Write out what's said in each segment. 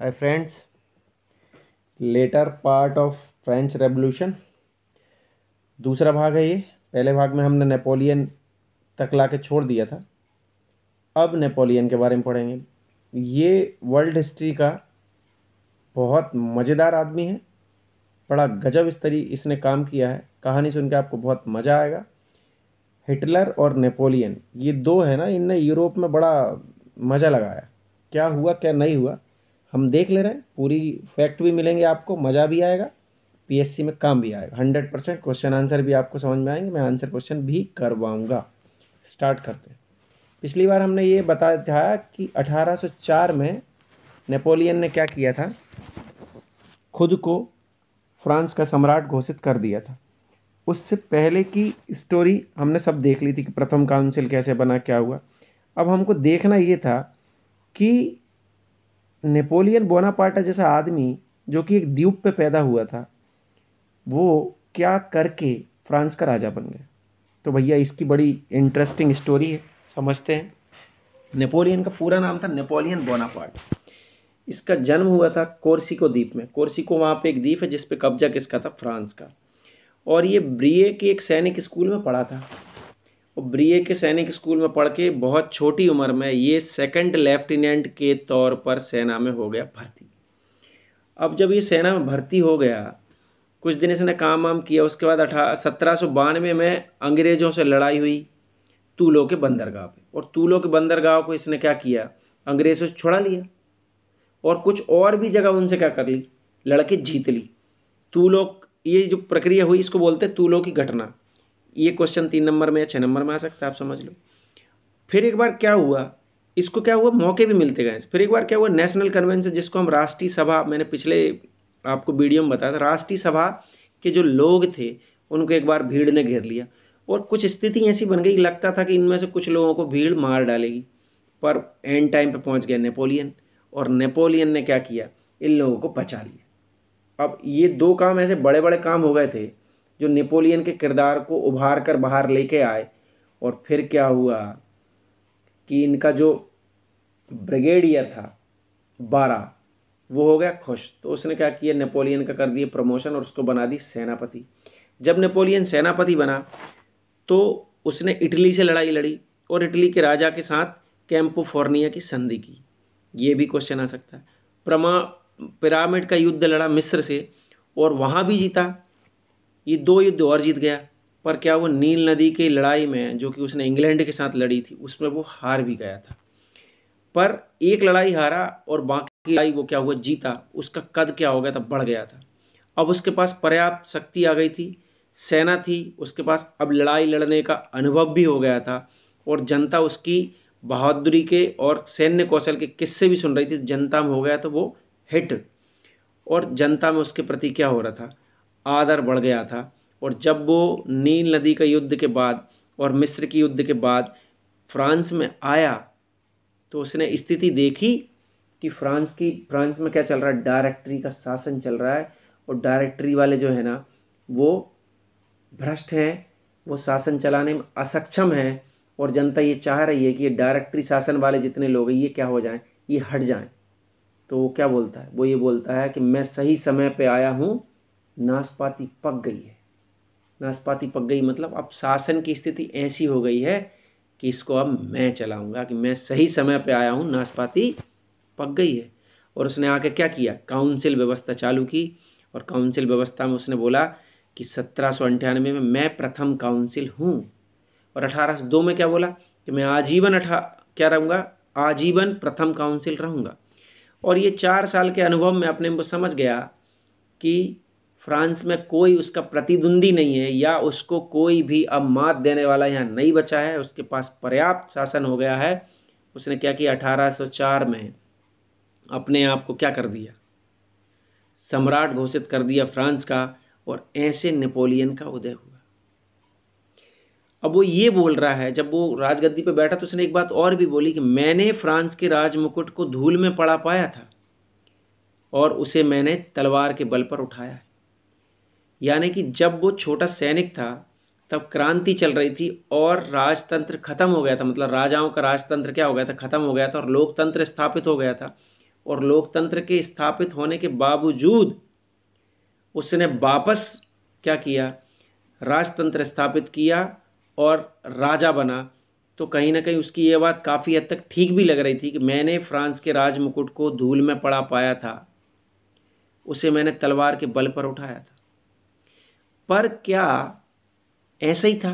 hi friends latter part of French revolution दूसरा भाग है ये पहले भाग में हमने नेपोलियन तक ला के छोड़ दिया था अब नेपोलियन के बारे में पढ़ेंगे ये वर्ल्ड हिस्ट्री का बहुत मज़ेदार आदमी है बड़ा गजब इस तरी इसने काम किया है कहानी सुन के आपको बहुत मज़ा आएगा हिटलर और नेपोलियन ये दो है ना इनने यूरोप में बड़ा मज़ा लगाया क्या हुआ क्या नहीं हुआ हम देख ले रहे हैं पूरी फैक्ट भी मिलेंगे आपको मज़ा भी आएगा पीएससी में काम भी आएगा हंड्रेड परसेंट क्वेश्चन आंसर भी आपको समझ में आएंगे मैं आंसर क्वेश्चन भी करवाऊँगा स्टार्ट करते हैं पिछली बार हमने ये बताया था कि 1804 में नेपोलियन ने क्या किया था खुद को फ्रांस का सम्राट घोषित कर दिया था उससे पहले की स्टोरी हमने सब देख ली थी कि प्रथम काउंसिल कैसे बना क्या हुआ अब हमको देखना ये था कि नेपोलियन बोनापार्टा जैसा आदमी जो कि एक द्वीप पे पैदा हुआ था वो क्या करके फ्रांस का राजा बन गया तो भैया इसकी बड़ी इंटरेस्टिंग स्टोरी है समझते हैं नेपोलियन का पूरा नाम था नेपोलियन बोनापार्ट इसका जन्म हुआ था कोर्सिको द्वीप में कोर्सिको वहाँ पे एक द्वीप है जिस पे कब्जा किसका था फ्रांस का और ये ब्रिए के एक सैनिक स्कूल में पढ़ा था और ब्रिए के सैनिक स्कूल में पढ़ के बहुत छोटी उम्र में ये सेकंड लेफ्टिनेंट के तौर पर सेना में हो गया भर्ती अब जब ये सेना में भर्ती हो गया कुछ दिन इसने काम वाम किया उसके बाद अठा सत्रह सौ बानवे में अंग्रेज़ों से लड़ाई हुई तूलो के बंदरगाह पे और तूलो के बंदरगाह को इसने क्या किया अंग्रेज़ों से छोड़ा लिया और कुछ और भी जगह उनसे क्या कर ली लड़के जीत ली तूलो ये जो प्रक्रिया हुई इसको बोलते हैं तूलो की घटना ये क्वेश्चन तीन नंबर में या छः नंबर में आ सकता है आप समझ लो फिर एक बार क्या हुआ इसको क्या हुआ मौके भी मिलते गए फिर एक बार क्या हुआ नेशनल कन्वेंशन जिसको हम राष्ट्रीय सभा मैंने पिछले आपको वीडियो में बताया था राष्ट्रीय सभा के जो लोग थे उनको एक बार भीड़ ने घेर लिया और कुछ स्थिति ऐसी बन गई लगता था कि इनमें से कुछ लोगों को भीड़ मार डालेगी पर एंड टाइम पर पहुँच गया नेपोलियन और नेपोलियन ने क्या किया इन लोगों को बचा लिया अब ये दो काम ऐसे बड़े बड़े काम हो गए थे जो नेपोलियन के किरदार को उभार कर बाहर लेके आए और फिर क्या हुआ कि इनका जो ब्रिगेडियर था बारह वो हो गया खुश तो उसने क्या किया नेपोलियन का कर दिया प्रमोशन और उसको बना दी सेनापति जब नेपोलियन सेनापति बना तो उसने इटली से लड़ाई लड़ी और इटली के राजा के साथ कैंपोफोर्निया की संधि की ये भी क्वेश्चन आ सकता है प्रमा पिरामिड का युद्ध लड़ा मिस्र से और वहाँ भी जीता ये दो युद्ध और जीत गया पर क्या वो नील नदी की लड़ाई में जो कि उसने इंग्लैंड के साथ लड़ी थी उसमें वो हार भी गया था पर एक लड़ाई हारा और बाकी लड़ाई वो क्या हुआ जीता उसका कद क्या हो गया था बढ़ गया था अब उसके पास पर्याप्त शक्ति आ गई थी सेना थी उसके पास अब लड़ाई लड़ने का अनुभव भी हो गया था और जनता उसकी बहादुरी के और सैन्य कौशल के किस्से भी सुन रही थी तो जनता में हो गया तो वो हिट और जनता में उसके प्रति क्या हो रहा था आदर बढ़ गया था और जब वो नील नदी का युद्ध के बाद और मिस्र की युद्ध के बाद फ्रांस में आया तो उसने स्थिति देखी कि फ्रांस की फ्रांस में क्या चल रहा है डायरेक्टरी का शासन चल रहा है और डायरेक्टरी वाले जो है ना वो भ्रष्ट हैं वो शासन चलाने में असक्षम हैं और जनता ये चाह रही है कि ये डायरेक्टरी शासन वाले जितने लोग हैं ये क्या हो जाएं ये हट जाएं तो वो क्या बोलता है वो ये बोलता है कि मैं सही समय पे आया हूँ नाशपाती पक गई है नाशपाती पक गई मतलब अब शासन की स्थिति ऐसी हो गई है कि इसको अब मैं चलाऊंगा कि मैं सही समय पे आया हूँ नाशपाती पक गई है और उसने आके क्या किया काउंसिल व्यवस्था चालू की और काउंसिल व्यवस्था में उसने बोला कि सत्रह सौ अंठानवे में मैं प्रथम काउंसिल हूँ और अठारह सौ दो में क्या बोला कि मैं आजीवन अठा क्या रहूँगा आजीवन प्रथम काउंसिल रहूँगा और ये चार साल के अनुभव में अपने समझ गया कि फ्रांस में कोई उसका प्रतिद्वंदी नहीं है या उसको कोई भी अब मात देने वाला यहाँ नहीं बचा है उसके पास पर्याप्त शासन हो गया है उसने क्या किया अठारह में अपने आप को क्या कर दिया सम्राट घोषित कर दिया फ्रांस का और ऐसे नेपोलियन का उदय हुआ अब वो ये बोल रहा है जब वो राजगद्दी पर बैठा तो उसने एक बात और भी बोली कि मैंने फ्रांस के राज मुकुट को धूल में पड़ा पाया था और उसे मैंने तलवार के बल पर उठाया है यानी कि जब वो छोटा सैनिक था तब क्रांति चल रही थी और राजतंत्र खत्म हो गया था मतलब राजाओं का राजतंत्र क्या हो गया था खत्म हो गया था और लोकतंत्र स्थापित हो गया था और लोकतंत्र के स्थापित होने के बावजूद उसने वापस क्या किया राजतंत्र स्थापित किया और राजा बना तो कहीं ना कहीं उसकी ये बात काफ़ी हद तक ठीक भी लग रही थी कि मैंने फ्रांस के राज मुकुट को धूल में पड़ा पाया था उसे मैंने तलवार के बल पर उठाया था पर क्या ऐसा ही था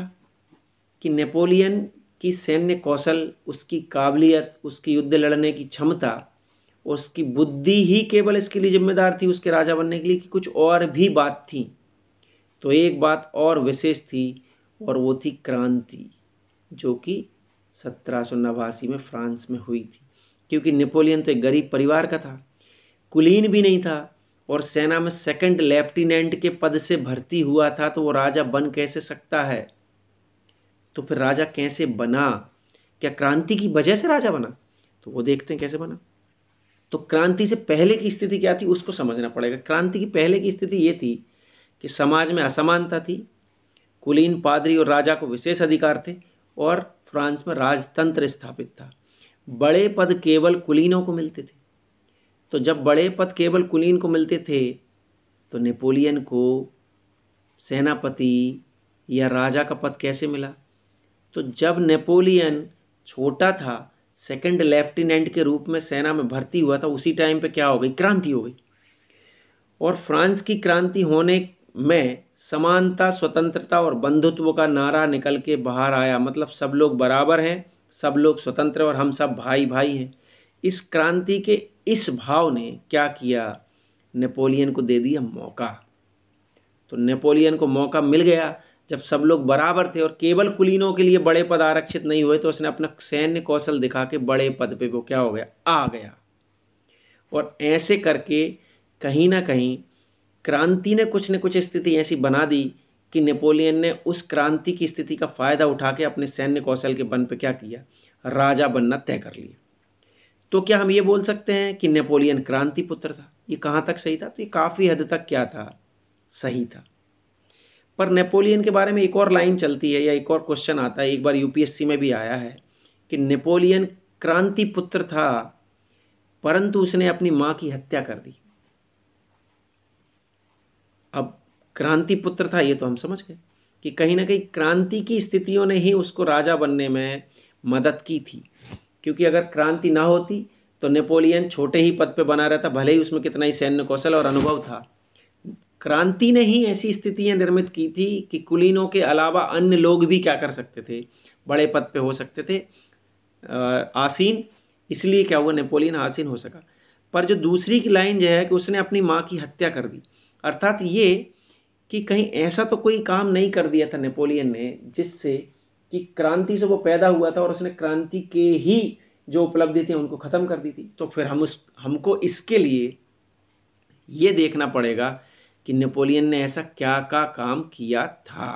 कि नेपोलियन की सैन्य कौशल उसकी काबिलियत उसकी युद्ध लड़ने की क्षमता उसकी बुद्धि ही केवल इसके लिए जिम्मेदार थी उसके राजा बनने के लिए कि कुछ और भी बात थी तो एक बात और विशेष थी और वो थी क्रांति जो कि सत्रह सौ नवासी में फ्रांस में हुई थी क्योंकि नेपोलियन तो एक गरीब परिवार का था कुलीन भी नहीं था और सेना में सेकंड लेफ्टिनेंट के पद से भर्ती हुआ था तो वो राजा बन कैसे सकता है तो फिर राजा कैसे बना क्या क्रांति की वजह से राजा बना तो वो देखते हैं कैसे बना तो क्रांति से पहले की स्थिति क्या थी उसको समझना पड़ेगा क्रांति की पहले की स्थिति ये थी कि समाज में असमानता थी कुलीन पादरी और राजा को विशेष अधिकार थे और फ्रांस में राजतंत्र स्थापित था बड़े पद केवल कुलीनों को मिलते थे तो जब बड़े पद केवल कुलीन को मिलते थे तो नेपोलियन को सेनापति या राजा का पद कैसे मिला तो जब नेपोलियन छोटा था सेकंड लेफ्टिनेंट के रूप में सेना में भर्ती हुआ था उसी टाइम पे क्या हो गई क्रांति हो गई और फ्रांस की क्रांति होने में समानता स्वतंत्रता और बंधुत्व का नारा निकल के बाहर आया मतलब सब लोग बराबर हैं सब लोग स्वतंत्र और हम सब भाई भाई हैं इस क्रांति के इस भाव ने क्या किया नेपोलियन को दे दिया मौका तो नेपोलियन को मौका मिल गया जब सब लोग बराबर थे और केवल कुलीनों के लिए बड़े पद आरक्षित नहीं हुए तो उसने अपना सैन्य कौशल दिखा के बड़े पद पे वो क्या हो गया आ गया और ऐसे करके कहीं ना कहीं क्रांति ने कुछ न कुछ स्थिति ऐसी बना दी कि नेपोलियन ने उस क्रांति की स्थिति का फ़ायदा उठा के अपने सैन्य कौशल के बन पर क्या किया राजा बनना तय कर लिया तो क्या हम ये बोल सकते हैं कि नेपोलियन क्रांति पुत्र था ये कहाँ तक सही था तो ये काफ़ी हद तक क्या था सही था पर नेपोलियन के बारे में एक और लाइन चलती है या एक और क्वेश्चन आता है एक बार यूपीएससी में भी आया है कि नेपोलियन क्रांति पुत्र था परंतु उसने अपनी माँ की हत्या कर दी अब क्रांति पुत्र था ये तो हम समझ गए कि कहीं ना कहीं क्रांति की स्थितियों ने ही उसको राजा बनने में मदद की थी क्योंकि अगर क्रांति ना होती तो नेपोलियन छोटे ही पद पे बना रहता भले ही उसमें कितना ही सैन्य कौशल और अनुभव था क्रांति ने ही ऐसी स्थितियाँ निर्मित की थी कि कुलीनों के अलावा अन्य लोग भी क्या कर सकते थे बड़े पद पे हो सकते थे आसीन इसलिए क्या हुआ नेपोलियन आसीन हो सका पर जो दूसरी की लाइन जो है कि उसने अपनी माँ की हत्या कर दी अर्थात ये कि कहीं ऐसा तो कोई काम नहीं कर दिया था नेपोलियन ने जिससे कि क्रांति से वो पैदा हुआ था और उसने क्रांति के ही जो उपलब्धि थी उनको ख़त्म कर दी थी तो फिर हम उस हमको इसके लिए ये देखना पड़ेगा कि नेपोलियन ने ऐसा क्या का काम किया था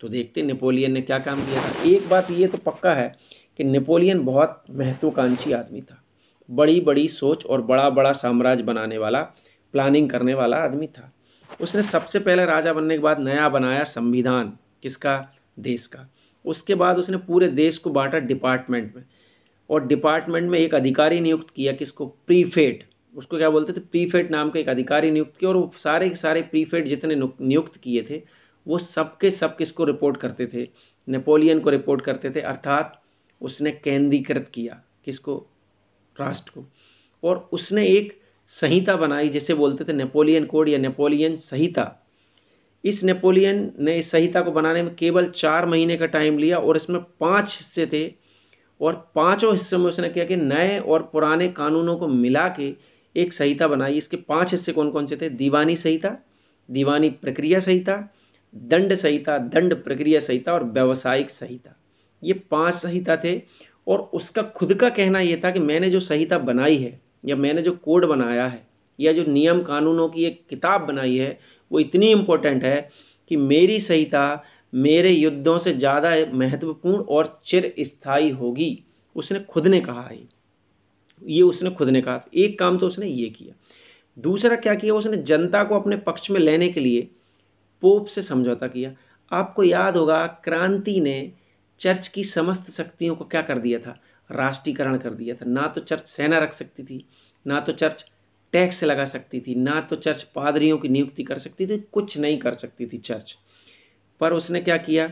तो देखते नेपोलियन ने क्या काम किया था एक बात ये तो पक्का है कि नेपोलियन बहुत महत्वाकांक्षी आदमी था बड़ी बड़ी सोच और बड़ा बड़ा साम्राज्य बनाने वाला प्लानिंग करने वाला आदमी था उसने सबसे पहले राजा बनने के बाद नया बनाया संविधान किसका देश का उसके बाद उसने पूरे देश को बांटा डिपार्टमेंट में और डिपार्टमेंट में एक अधिकारी नियुक्त किया किसको प्रीफेट उसको क्या बोलते थे प्रीफेट नाम का एक अधिकारी नियुक्त किया और वो सारे के सारे प्रीफेट जितने नियुक्त किए थे वो सबके सब किसको रिपोर्ट करते थे नेपोलियन को रिपोर्ट करते थे अर्थात उसने केंद्रीकृत किया किसको राष्ट्र को और उसने एक संहिता बनाई जिसे बोलते थे नेपोलियन कोड या नेपोलियन संहिता इस नेपोलियन ने इस संहिता को बनाने में केवल चार महीने का टाइम लिया और इसमें पाँच हिस्से थे और पांचों हिस्सों में उसने क्या कि नए और पुराने कानूनों को मिला के एक संहिता बनाई इसके पांच हिस्से कौन कौन से थे दीवानी संहिता दीवानी प्रक्रिया संहिता दंड संहिता दंड प्रक्रिया संहिता और व्यावसायिक संहिता ये पाँच संहिता थे और उसका खुद का कहना ये था कि मैंने जो संहिता बनाई है या मैंने जो कोड बनाया है या जो नियम कानूनों की एक किताब बनाई है वो इतनी इम्पोर्टेंट है कि मेरी संहिता मेरे युद्धों से ज़्यादा महत्वपूर्ण और चिर स्थायी होगी उसने खुद ने कहा है ये उसने खुद ने कहा एक काम तो उसने ये किया दूसरा क्या किया उसने जनता को अपने पक्ष में लेने के लिए पोप से समझौता किया आपको याद होगा क्रांति ने चर्च की समस्त शक्तियों को क्या कर दिया था राष्ट्रीयकरण कर दिया था ना तो चर्च सेना रख सकती थी ना तो चर्च टैक्स लगा सकती थी ना तो चर्च पादरियों की नियुक्ति कर सकती थी कुछ नहीं कर सकती थी चर्च पर उसने क्या किया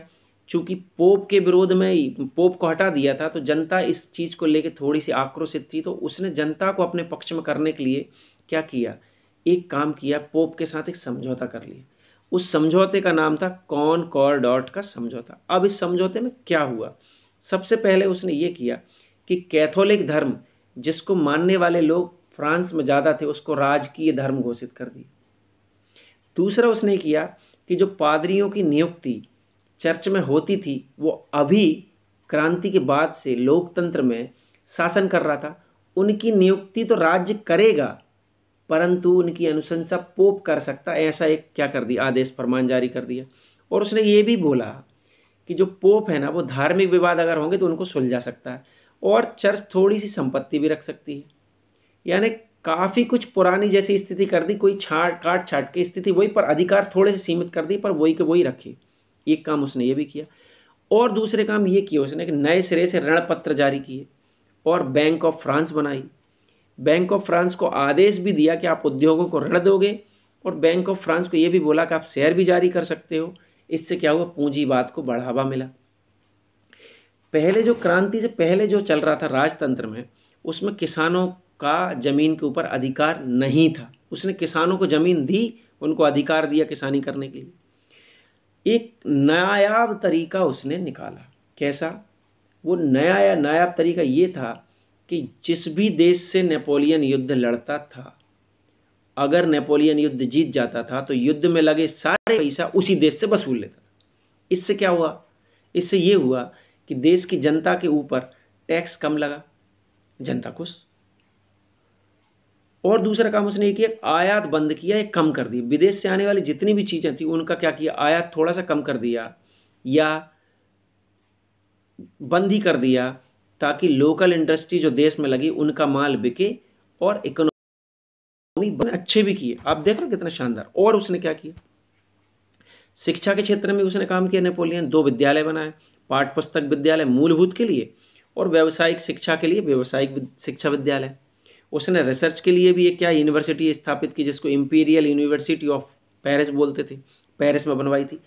चूंकि पोप के विरोध में पोप को हटा दिया था तो जनता इस चीज़ को लेकर थोड़ी सी आक्रोशित थी तो उसने जनता को अपने पक्ष में करने के लिए क्या किया एक काम किया पोप के साथ एक समझौता कर लिया उस समझौते का नाम था कॉन कॉर डॉट का समझौता अब इस समझौते में क्या हुआ सबसे पहले उसने ये किया कि कैथोलिक धर्म जिसको मानने वाले लोग फ्रांस में ज़्यादा थे उसको राजकीय धर्म घोषित कर दिया दूसरा उसने किया कि जो पादरियों की नियुक्ति चर्च में होती थी वो अभी क्रांति के बाद से लोकतंत्र में शासन कर रहा था उनकी नियुक्ति तो राज्य करेगा परंतु उनकी अनुशंसा पोप कर सकता ऐसा एक क्या कर दिया आदेश फरमान जारी कर दिया और उसने ये भी बोला कि जो पोप है ना वो धार्मिक विवाद अगर होंगे तो उनको सुलझा सकता है और चर्च थोड़ी सी संपत्ति भी रख सकती है यानी काफ़ी कुछ पुरानी जैसी स्थिति कर दी कोई छाट काट छाट की स्थिति वही पर अधिकार थोड़े से सीमित कर दी पर वही के वही रखी एक काम उसने ये भी किया और दूसरे काम ये किए उसने कि नए सिरे से ऋणपत्र जारी किए और बैंक ऑफ फ्रांस बनाई बैंक ऑफ फ्रांस को आदेश भी दिया कि आप उद्योगों को ऋण दोगे और बैंक ऑफ फ्रांस को ये भी बोला कि आप शेयर भी जारी कर सकते हो इससे क्या हुआ पूंजीवाद को बढ़ावा मिला पहले जो क्रांति से पहले जो चल रहा था राजतंत्र में उसमें किसानों का ज़मीन के ऊपर अधिकार नहीं था उसने किसानों को ज़मीन दी उनको अधिकार दिया किसानी करने के लिए एक नायाब तरीका उसने निकाला कैसा वो नया या नायाब तरीका ये था कि जिस भी देश से नेपोलियन युद्ध लड़ता था अगर नेपोलियन युद्ध जीत जाता था तो युद्ध में लगे सारे पैसा उसी देश से वसूल लेता इससे क्या हुआ इससे ये हुआ कि देश की जनता के ऊपर टैक्स कम लगा जनता खुश और दूसरा काम उसने किया आयात बंद किया या कम कर दी विदेश से आने वाली जितनी भी चीज़ें थी उनका क्या किया आयात थोड़ा सा कम कर दिया या बंद ही कर दिया ताकि लोकल इंडस्ट्री जो देश में लगी उनका माल बिके और इकोनॉमी अच्छे भी किए आप देख रहे हो कितना शानदार और उसने क्या किया शिक्षा के क्षेत्र में उसने काम किया नेपोलियन दो विद्यालय बनाए पाठ पुस्तक विद्यालय मूलभूत के लिए और व्यावसायिक शिक्षा के लिए व्यावसायिक शिक्षा विद्यालय उसने रिसर्च के लिए भी एक क्या यूनिवर्सिटी स्थापित की जिसको इम्पीरियल यूनिवर्सिटी ऑफ पेरिस बोलते थे पेरिस में बनवाई थी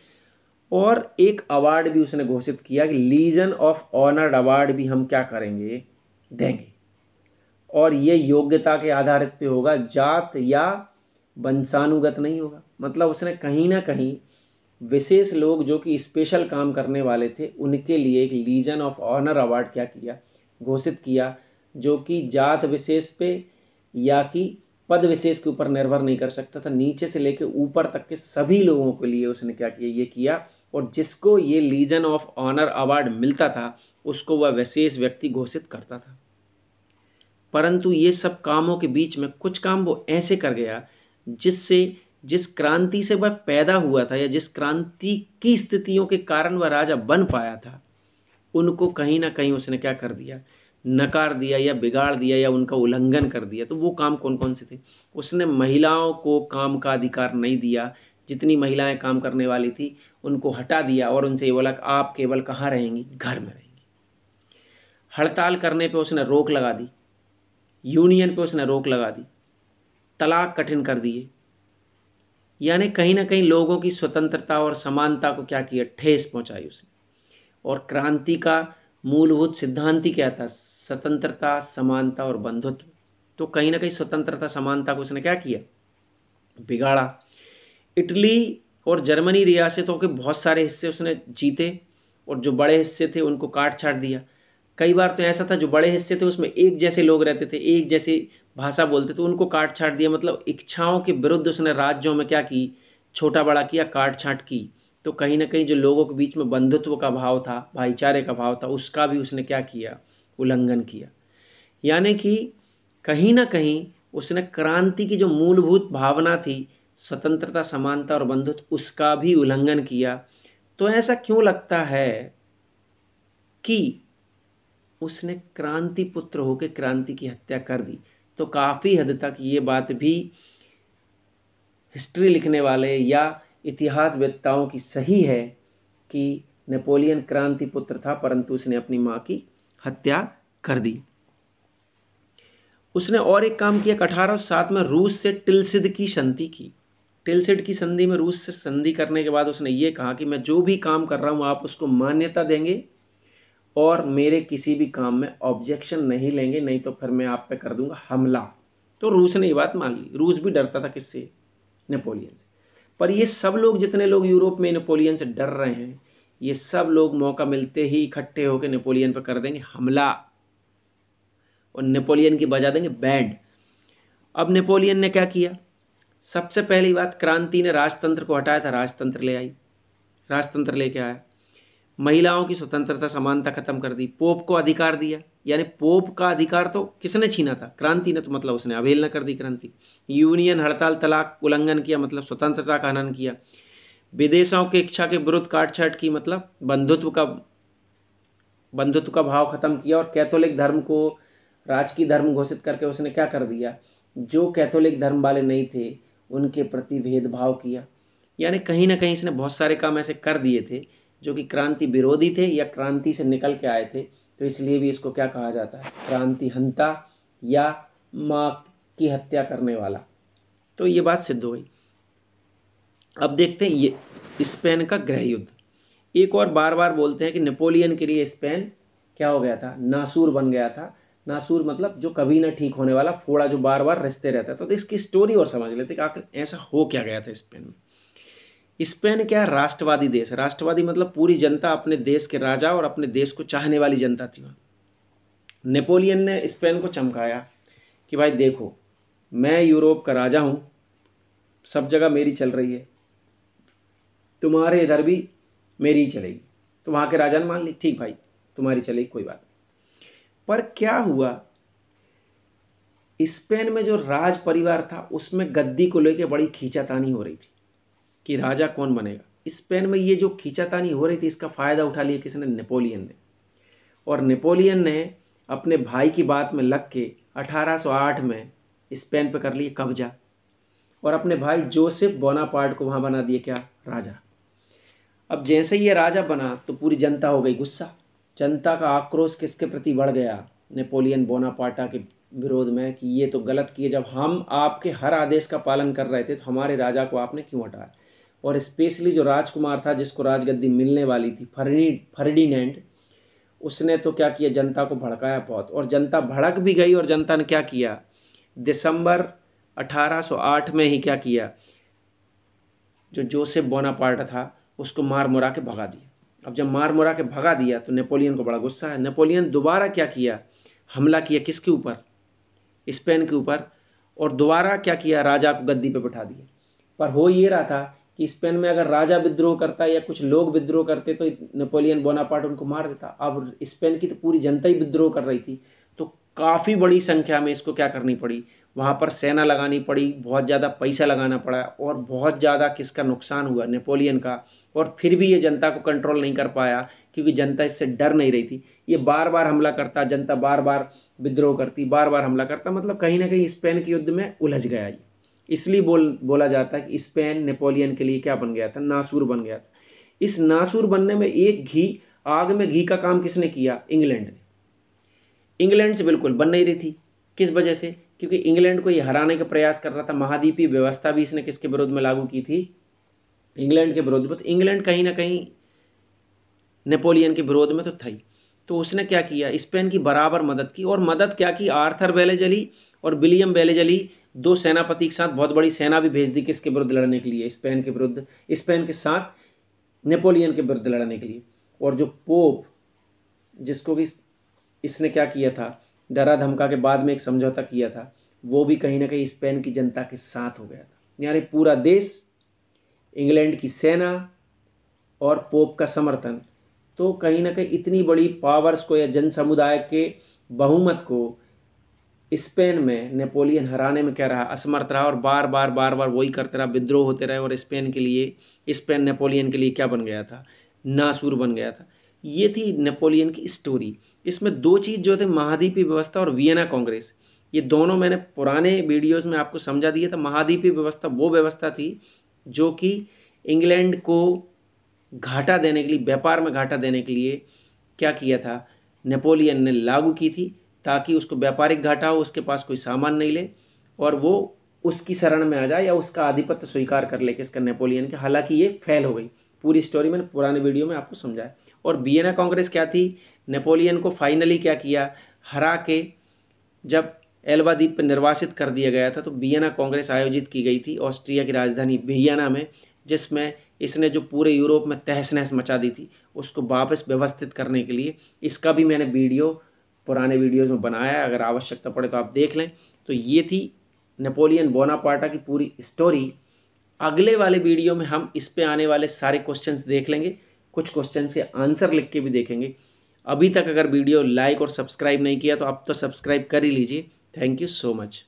और एक अवार्ड भी उसने घोषित किया कि लीजन ऑफ ऑनर्ड अवार्ड भी हम क्या करेंगे देंगे और ये योग्यता के आधारित पे होगा जात या वंशानुगत नहीं होगा मतलब उसने कहीं ना कहीं विशेष लोग जो कि स्पेशल काम करने वाले थे उनके लिए एक लीजन ऑफ ऑनर अवार्ड क्या किया घोषित किया जो कि जात विशेष पे या कि पद विशेष के ऊपर निर्भर नहीं कर सकता था नीचे से लेके ऊपर तक के सभी लोगों के लिए उसने क्या किया ये किया और जिसको ये लीजन ऑफ ऑनर अवार्ड मिलता था उसको वह विशेष व्यक्ति घोषित करता था परंतु ये सब कामों के बीच में कुछ काम वो ऐसे कर गया जिससे जिस क्रांति से वह पैदा हुआ था या जिस क्रांति की स्थितियों के कारण वह राजा बन पाया था उनको कहीं ना कहीं उसने क्या कर दिया नकार दिया या बिगाड़ दिया या उनका उल्लंघन कर दिया तो वो काम कौन कौन से थे उसने महिलाओं को काम का अधिकार नहीं दिया जितनी महिलाएं काम करने वाली थी उनको हटा दिया और उनसे ये बोला आप केवल कहाँ रहेंगी घर में रहेंगी हड़ताल करने पे उसने रोक लगा दी यूनियन पे उसने रोक लगा दी तलाक कठिन कर दिए यानी कहीं ना कहीं लोगों की स्वतंत्रता और समानता को क्या किया ठेस पहुंचाई उसने और क्रांति का मूलभूत सिद्धांत ही क्या था स्वतंत्रता समानता और बंधुत्व तो कहीं ना कहीं स्वतंत्रता समानता को उसने क्या किया बिगाड़ा इटली और जर्मनी रियासतों के बहुत सारे हिस्से उसने जीते और जो बड़े हिस्से थे उनको काट छाट दिया कई बार तो ऐसा था जो बड़े हिस्से थे उसमें एक जैसे लोग रहते थे एक जैसी भाषा बोलते थे उनको काट छाट दिया मतलब इच्छाओं के विरुद्ध उसने राज्यों में क्या की छोटा बड़ा किया काट छाट की तो कहीं ना कहीं जो लोगों के बीच में बंधुत्व का भाव था भाईचारे का भाव था उसका भी उसने क्या किया उल्लंघन किया यानी कि कहीं ना कहीं उसने क्रांति की जो मूलभूत भावना थी स्वतंत्रता समानता और बंधुत्व उसका भी उल्लंघन किया तो ऐसा क्यों लगता है कि उसने क्रांति पुत्र होकर क्रांति की हत्या कर दी तो काफ़ी हद तक ये बात भी हिस्ट्री लिखने वाले या वेत्ताओं की सही है कि नेपोलियन क्रांति पुत्र था परंतु उसने अपनी माँ की हत्या कर दी उसने और एक काम किया अठारह सात में रूस से टिलसिद की संधि की टिलसिड की संधि में रूस से संधि करने के बाद उसने ये कहा कि मैं जो भी काम कर रहा हूँ आप उसको मान्यता देंगे और मेरे किसी भी काम में ऑब्जेक्शन नहीं लेंगे नहीं तो फिर मैं आप पे कर दूंगा हमला तो रूस ने ये बात मान ली रूस भी डरता था किससे नेपोलियन से पर ये सब लोग जितने लोग यूरोप में नेपोलियन से डर रहे हैं ये सब लोग मौका मिलते ही इकट्ठे होकर नेपोलियन पर कर देंगे हमला और नेपोलियन की बजा देंगे बैंड अब नेपोलियन ने क्या किया सबसे पहली बात क्रांति ने राजतंत्र को हटाया था राजतंत्र ले आई राजतंत्र लेके आया महिलाओं की स्वतंत्रता समानता खत्म कर दी पोप को अधिकार दिया यानी पोप का अधिकार तो किसने छीना था क्रांति ने तो मतलब उसने अवहेलना कर दी क्रांति यूनियन हड़ताल तलाक उल्लंघन किया मतलब स्वतंत्रता का हनन किया विदेशों की इच्छा के विरुद्ध काट छाट की मतलब बंधुत्व का बंधुत्व का भाव खत्म किया और कैथोलिक धर्म को राजकीय धर्म घोषित करके उसने क्या कर दिया जो कैथोलिक धर्म वाले नहीं थे उनके प्रति भेदभाव किया यानी कहीं ना कहीं इसने बहुत सारे काम ऐसे कर दिए थे जो कि क्रांति विरोधी थे या क्रांति से निकल के आए थे तो इसलिए भी इसको क्या कहा जाता है क्रांति हंता या माँ की हत्या करने वाला तो ये बात सिद्ध हुई अब देखते हैं ये स्पेन का गृह युद्ध एक और बार बार बोलते हैं कि नेपोलियन के लिए स्पेन क्या हो गया था नासूर बन गया था नासूर मतलब जो कभी ना ठीक होने वाला फोड़ा जो बार बार रिश्ते रहता था तो इसकी स्टोरी और समझ लेते कि आखिर ऐसा हो क्या गया था स्पेन में स्पेन क्या राष्ट्रवादी देश राष्ट्रवादी मतलब पूरी जनता अपने देश के राजा और अपने देश को चाहने वाली जनता थी वहाँ नेपोलियन ने स्पेन को चमकाया कि भाई देखो मैं यूरोप का राजा हूँ सब जगह मेरी चल रही है तुम्हारे इधर भी मेरी ही चलेगी तो वहाँ के राजा ने मान ली ठीक भाई तुम्हारी चलेगी कोई बात नहीं पर क्या हुआ स्पेन में जो राज परिवार था उसमें गद्दी को लेकर बड़ी खींचातानी हो रही थी कि राजा कौन बनेगा स्पेन में ये जो खींचातानी हो रही थी इसका फ़ायदा उठा लिया किसी ने नेपोलियन ने और नेपोलियन ने अपने भाई की बात में लग के 1808 में स्पेन पर कर लिए कब्जा और अपने भाई जोसेफ बोनापार्ट को वहाँ बना दिया क्या राजा अब जैसे ही ये राजा बना तो पूरी जनता हो गई गुस्सा जनता का आक्रोश किसके प्रति बढ़ गया नेपोलियन बोनापाटा के विरोध में कि ये तो गलत किए जब हम आपके हर आदेश का पालन कर रहे थे तो हमारे राजा को आपने क्यों हटाया और स्पेशली जो राजकुमार था जिसको राजगद्दी मिलने वाली थी फर्नी फर्डीनेंड उसने तो क्या किया जनता को भड़काया बहुत और जनता भड़क भी गई और जनता ने क्या किया दिसंबर 1808 में ही क्या किया जो जोसेफ बोनापार्ट था उसको मार मुरा के भगा दिया अब जब मार मुरा के भगा दिया तो नेपोलियन को बड़ा गुस्सा है नेपोलियन दोबारा क्या किया हमला किया किसके ऊपर स्पेन के ऊपर और दोबारा क्या किया राजा को गद्दी पर बैठा दिया पर हो ये रहा था कि स्पेन में अगर राजा विद्रोह करता या कुछ लोग विद्रोह करते तो नेपोलियन बोनापार्ट उनको मार देता अब स्पेन की तो पूरी जनता ही विद्रोह कर रही थी तो काफ़ी बड़ी संख्या में इसको क्या करनी पड़ी वहाँ पर सेना लगानी पड़ी बहुत ज़्यादा पैसा लगाना पड़ा और बहुत ज़्यादा किसका नुकसान हुआ नेपोलियन का और फिर भी ये जनता को कंट्रोल नहीं कर पाया क्योंकि जनता इससे डर नहीं रही थी ये बार बार हमला करता जनता बार बार विद्रोह करती बार बार हमला करता मतलब कहीं ना कहीं स्पेन के युद्ध में उलझ गया ये इसलिए बोल बोला जाता है कि स्पेन नेपोलियन के लिए क्या बन गया था नासूर बन गया था इस नासूर बनने में एक घी आग में घी का काम किसने किया इंग्लैंड ने इंग्लैंड से बिल्कुल बन नहीं रही थी किस वजह से क्योंकि इंग्लैंड को ये हराने का प्रयास कर रहा था महाद्वीपीय व्यवस्था भी इसने किसके विरोध में लागू की थी इंग्लैंड के विरोध में मतलब तो इंग्लैंड कहीं ना कहीं नेपोलियन के विरोध में तो था ही तो उसने क्या किया स्पेन की बराबर मदद की और मदद क्या की आर्थर बेलेजली और विलियम बेलेजली दो सेनापति के साथ बहुत बड़ी सेना भी भेज दी किसके विरुद्ध लड़ने के लिए स्पेन के विरुद्ध स्पेन के साथ नेपोलियन के विरुद्ध लड़ने के लिए और जो पोप जिसको कि इसने क्या किया था डरा धमका के बाद में एक समझौता किया था वो भी कहीं ना कहीं स्पेन की जनता के साथ हो गया था यानी पूरा देश इंग्लैंड की सेना और पोप का समर्थन तो कहीं ना कहीं इतनी बड़ी पावर्स को या जन समुदाय के बहुमत को स्पेन में नेपोलियन हराने में क्या रहा असमर्थ रहा और बार बार बार बार वही करते रहा विद्रोह होते रहे और स्पेन के लिए स्पेन नेपोलियन के लिए क्या बन गया था नासूर बन गया था ये थी नेपोलियन की स्टोरी इसमें दो चीज़ जो थे महाद्वीपीय व्यवस्था और वियना कांग्रेस ये दोनों मैंने पुराने वीडियोस में आपको समझा दिया था महाद्वीपीय व्यवस्था वो व्यवस्था थी जो कि इंग्लैंड को घाटा देने के लिए व्यापार में घाटा देने के लिए क्या किया था नेपोलियन ने लागू की थी ताकि उसको व्यापारिक घाटा हो उसके पास कोई सामान नहीं ले और वो उसकी शरण में आ जाए या उसका आधिपत्य स्वीकार कर ले किसका नेपोलियन के हालांकि ये फेल हो गई पूरी स्टोरी मैंने पुराने वीडियो में आपको समझाया और बियना कांग्रेस क्या थी नेपोलियन को फाइनली क्या किया हरा के जब एल्बा द्वीप पर निर्वासित कर दिया गया था तो बियना कांग्रेस आयोजित की गई थी ऑस्ट्रिया की राजधानी बियना में जिसमें इसने जो पूरे यूरोप में तहस नहस मचा दी थी उसको वापस व्यवस्थित करने के लिए इसका भी मैंने वीडियो पुराने वीडियोज़ में बनाया है अगर आवश्यकता पड़े तो आप देख लें तो ये थी नेपोलियन बोनापार्टा की पूरी स्टोरी अगले वाले वीडियो में हम इस पे आने वाले सारे क्वेश्चंस देख लेंगे कुछ क्वेश्चंस के आंसर लिख के भी देखेंगे अभी तक अगर वीडियो लाइक और सब्सक्राइब नहीं किया तो आप तो सब्सक्राइब कर ही लीजिए थैंक यू सो मच